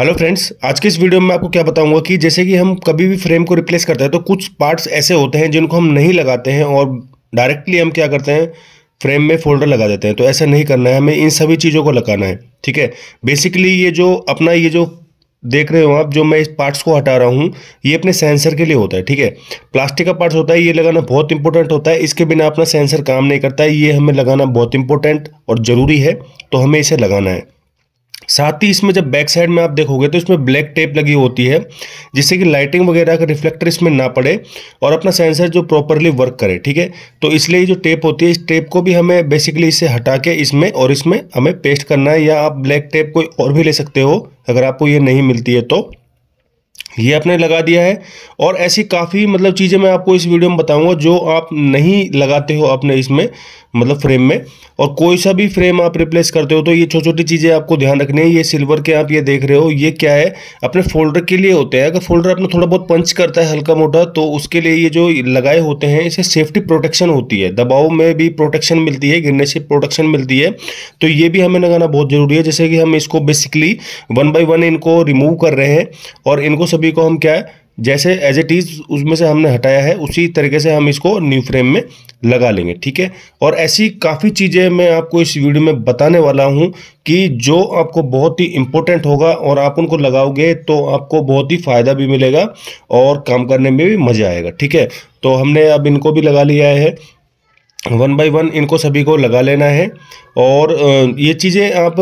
hello friends आज के इस वीडियो में आपको क्या बताऊंगा कि जैसे कि हम कभी भी फ्रेम को रिप्लेस करते हैं तो कुछ पार्ट्स ऐसे होते हैं जिनको हम नहीं लगाते हैं और डायरेक्टली हम क्या करते हैं फ्रेम में फोल्डर लगा देते हैं तो ऐसा नहीं करना है हमें इन सभी चीज़ों को लगाना है ठीक है बेसिकली ये जो अपना ये जो देख रहे हो आप जो मैं इस पार्ट्स को हटा रहा हूँ ये अपने सेंसर के लिए होता है ठीक है प्लास्टिक का पार्ट्स होता है ये लगाना बहुत इंपॉर्टेंट होता है इसके बिना अपना सेंसर काम नहीं करता है ये हमें लगाना बहुत इंपॉर्टेंट और ज़रूरी है तो हमें इसे लगाना है साथ ही इसमें जब बैक साइड में आप देखोगे तो इसमें ब्लैक टेप लगी होती है जिससे कि लाइटिंग वगैरह का रिफ्लेक्टर इसमें ना पड़े और अपना सेंसर जो प्रॉपरली वर्क करे ठीक है तो इसलिए जो टेप होती है इस टेप को भी हमें बेसिकली इसे हटा के इसमें और इसमें हमें पेस्ट करना है या आप ब्लैक टेप कोई और भी ले सकते हो अगर आपको ये नहीं मिलती है तो ये आपने लगा दिया है और ऐसी काफ़ी मतलब चीज़ें मैं आपको इस वीडियो में बताऊंगा जो आप नहीं लगाते हो अपने इसमें मतलब फ्रेम में और कोई सा भी फ्रेम आप रिप्लेस करते हो तो ये छोटी छोटी चीज़ें आपको ध्यान रखनी है ये सिल्वर के आप ये देख रहे हो ये क्या है अपने फोल्डर के लिए होते हैं अगर फोल्डर अपना थोड़ा बहुत पंच करता है हल्का मोटा तो उसके लिए ये जो लगाए होते हैं इसे सेफ्टी प्रोटेक्शन होती है दबाव में भी प्रोटेक्शन मिलती है गिरने से प्रोटेक्शन मिलती है तो ये भी हमें लगाना बहुत ज़रूरी है जैसे कि हम इसको बेसिकली वन बाई वन इनको रिमूव कर रहे हैं और इनको सभी बी को हम क्या है जैसे एज इट इज़ उसमें से हमने हटाया है उसी तरीके से हम इसको न्यू फ्रेम में लगा लेंगे ठीक है और ऐसी काफ़ी चीज़ें मैं आपको इस वीडियो में बताने वाला हूं कि जो आपको बहुत ही इम्पोर्टेंट होगा और आप उनको लगाओगे तो आपको बहुत ही फ़ायदा भी मिलेगा और काम करने में भी मज़ा आएगा ठीक है तो हमने अब इनको भी लगा लिया है वन बाई वन इनको सभी को लगा लेना है और ये चीज़ें आप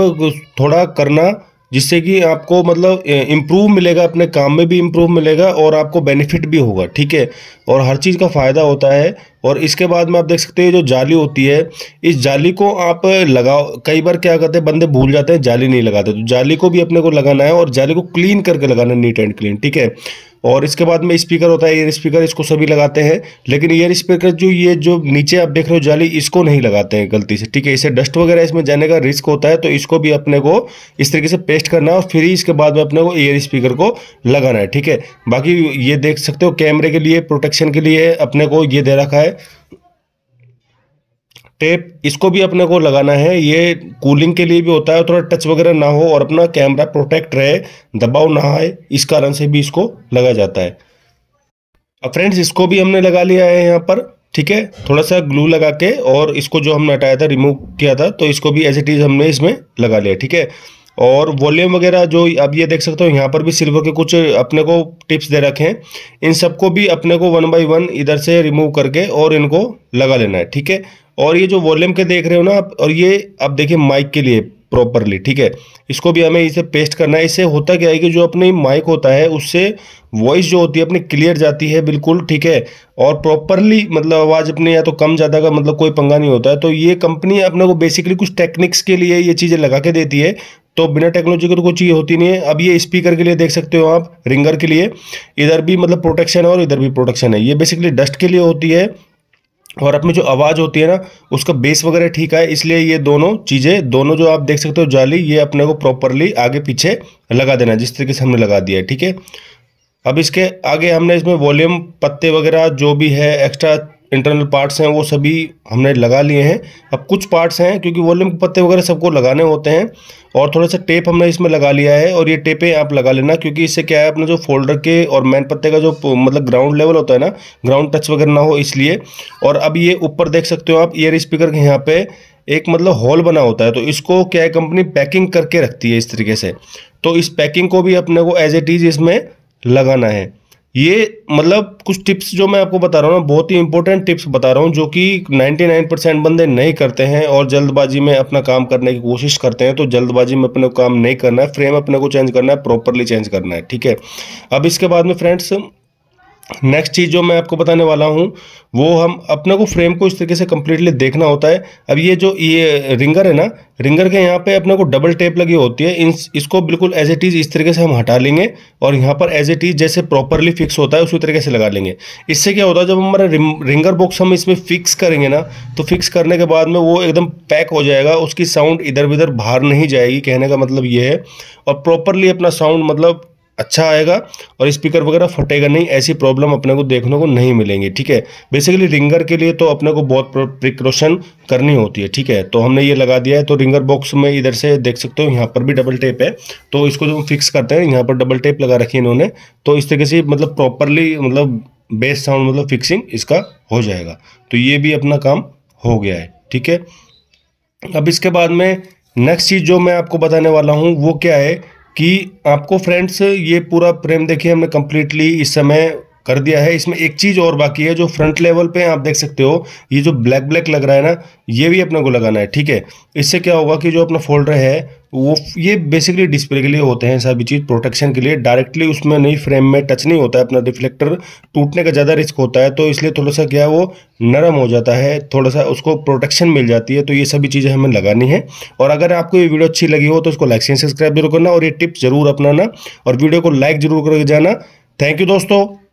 थोड़ा करना जिससे कि आपको मतलब इम्प्रूव मिलेगा अपने काम में भी इम्प्रूव मिलेगा और आपको बेनिफिट भी होगा ठीक है और हर चीज़ का फ़ायदा होता है और इसके बाद में आप देख सकते हैं जो जाली होती है इस जाली को आप लगाओ कई बार क्या करते हैं बंदे भूल जाते हैं जाली नहीं लगाते तो जाली को भी अपने को लगाना है और जाली को क्लीन करके लगाना नीट एंड क्लीन ठीक है और इसके बाद में स्पीकर होता है ईयर स्पीकर इसको सभी लगाते हैं लेकिन ईयर स्पीकर जो ये जो नीचे आप देख रहे हो जाली इसको नहीं लगाते हैं गलती से ठीक है इसे डस्ट वगैरह इसमें जाने का रिस्क होता है तो इसको भी अपने को इस तरीके से पेस्ट करना है और फिर ही इसके बाद में अपने को ईयर स्पीकर को लगाना है ठीक है बाकी ये देख सकते हो कैमरे के लिए प्रोटेक्शन के लिए अपने को ये दे रखा है टेप इसको भी अपने को लगाना है ये कूलिंग के लिए भी होता है थोड़ा टच वगैरह ना हो और अपना कैमरा प्रोटेक्ट रहे दबाव ना आए इस कारण से भी इसको लगा जाता है अब फ्रेंड्स इसको भी हमने लगा लिया है यहाँ पर ठीक है थोड़ा सा ग्लू लगा के और इसको जो हमने हटाया था रिमूव किया था तो इसको भी एज इट इज़ हमने इसमें लगा लिया ठीक है और वॉल्यूम वगैरह जो आप ये देख सकते हो यहाँ पर भी सिल्वर के कुछ अपने को टिप्स दे रखे हैं इन सबको भी अपने को वन बाय वन इधर से रिमूव करके और इनको लगा लेना है ठीक है और ये जो वॉल्यूम के देख रहे हो ना आप और ये आप देखिए माइक के लिए प्रॉपरली ठीक है इसको भी हमें इसे पेस्ट करना है इससे होता क्या है कि जो अपनी माइक होता है उससे वॉइस जो होती है अपनी क्लियर जाती है बिल्कुल ठीक है और प्रॉपरली मतलब आवाज़ अपने या तो कम ज़्यादा का मतलब कोई पंगा नहीं होता है तो ये कंपनी अपने को बेसिकली कुछ टेक्निक्स के लिए ये चीज़ें लगा के देती है तो बिना टेक्नोलॉजी के तो कोई चीज़ होती नहीं है अब ये स्पीकर के लिए देख सकते हो आप रिंगर के लिए इधर भी मतलब प्रोटेक्शन है और इधर भी प्रोटेक्शन है ये बेसिकली डस्ट के लिए होती है और अपनी जो आवाज़ होती है ना उसका बेस वगैरह ठीक है इसलिए ये दोनों चीज़ें दोनों जो आप देख सकते हो जाली ये अपने को प्रॉपरली आगे पीछे लगा देना जिस तरीके से हमने लगा दिया है ठीक है अब इसके आगे हमने इसमें वॉल्यूम पत्ते वगैरह जो भी है एक्स्ट्रा इंटरनल पार्ट्स हैं वो सभी हमने लगा लिए हैं अब कुछ पार्ट्स हैं क्योंकि वॉल्यूम के पत्ते वगैरह सबको लगाने होते हैं और थोड़ा सा टेप हमने इसमें लगा लिया है और ये टेपें आप लगा लेना क्योंकि इससे क्या है अपना जो फोल्डर के और मैन पत्ते का जो मतलब ग्राउंड लेवल होता है ना ग्राउंड टच वगैरह ना हो इसलिए और अब ये ऊपर देख सकते हो आप ईयर स्पीकर के यहाँ पे एक मतलब हॉल बना होता है तो इसको क्या है कंपनी पैकिंग करके रखती है इस तरीके से तो इस पैकिंग को भी अपने को एज एट इज इसमें लगाना है ये मतलब कुछ टिप्स जो मैं आपको बता रहा हूँ बहुत ही इंपॉर्टेंट टिप्स बता रहा हूँ जो कि 99 परसेंट बंदे नहीं करते हैं और जल्दबाजी में अपना काम करने की कोशिश करते हैं तो जल्दबाजी में अपने काम नहीं करना है फ्रेम अपने को चेंज करना है प्रॉपरली चेंज करना है ठीक है अब इसके बाद में फ्रेंड्स नेक्स्ट चीज़ जो मैं आपको बताने वाला हूँ वो हम अपने को फ्रेम को इस तरीके से कम्प्लीटली देखना होता है अब ये जो ये रिंगर है ना रिंगर के यहाँ पे अपने को डबल टेप लगी होती है इन इसको बिल्कुल एज इट इज़ इस तरीके से हम हटा लेंगे और यहाँ पर एज इट इज़ जैसे प्रॉपरली फिक्स होता है उसी तरीके से लगा लेंगे इससे क्या होता है जब हमारा रिंगर बॉक्स हम इसमें फिक्स करेंगे ना तो फिक्स करने के बाद में वो एकदम पैक हो जाएगा उसकी साउंड इधर उधर बाहर नहीं जाएगी कहने का मतलब ये है और प्रॉपरली अपना साउंड मतलब अच्छा आएगा और स्पीकर वगैरह फटेगा नहीं ऐसी प्रॉब्लम अपने को देखने को नहीं मिलेंगी ठीक है बेसिकली रिंगर के लिए तो अपने को बहुत प्रिकॉशन करनी होती है ठीक है तो हमने ये लगा दिया है तो रिंगर बॉक्स में इधर से देख सकते हो यहाँ पर भी डबल टेप है तो इसको जो हम फिक्स करते हैं यहाँ पर डबल टेप लगा रखी है इन्होंने तो इस तरीके से मतलब प्रॉपरली मतलब बेस साउंड मतलब फिक्सिंग इसका हो जाएगा तो ये भी अपना काम हो गया है ठीक है अब इसके बाद में नेक्स्ट चीज़ जो मैं आपको बताने वाला हूँ वो क्या है कि आपको फ्रेंड्स ये पूरा फ्रेम देखिए हमने कम्प्लीटली इस समय कर दिया है इसमें एक चीज़ और बाकी है जो फ्रंट लेवल पे आप देख सकते हो ये जो ब्लैक ब्लैक लग रहा है ना ये भी अपने को लगाना है ठीक है इससे क्या होगा कि जो अपना फोल्डर है वो ये बेसिकली डिस्प्ले के लिए होते हैं सभी चीज़ प्रोटेक्शन के लिए डायरेक्टली उसमें नहीं फ्रेम में टच नहीं होता है अपना रिफ्लेक्टर टूटने का ज़्यादा रिस्क होता है तो इसलिए थोड़ा सा क्या है वो नरम हो जाता है थोड़ा सा उसको प्रोटेक्शन मिल जाती है तो ये सभी चीज़ें हमें लगानी है और अगर आपको ये वीडियो अच्छी लगी हो तो उसको लाइक से सब्सक्राइब जरूर करना और ये टिप्स जरूर अपनाना और वीडियो को लाइक जरूर करके जाना थैंक यू दोस्तों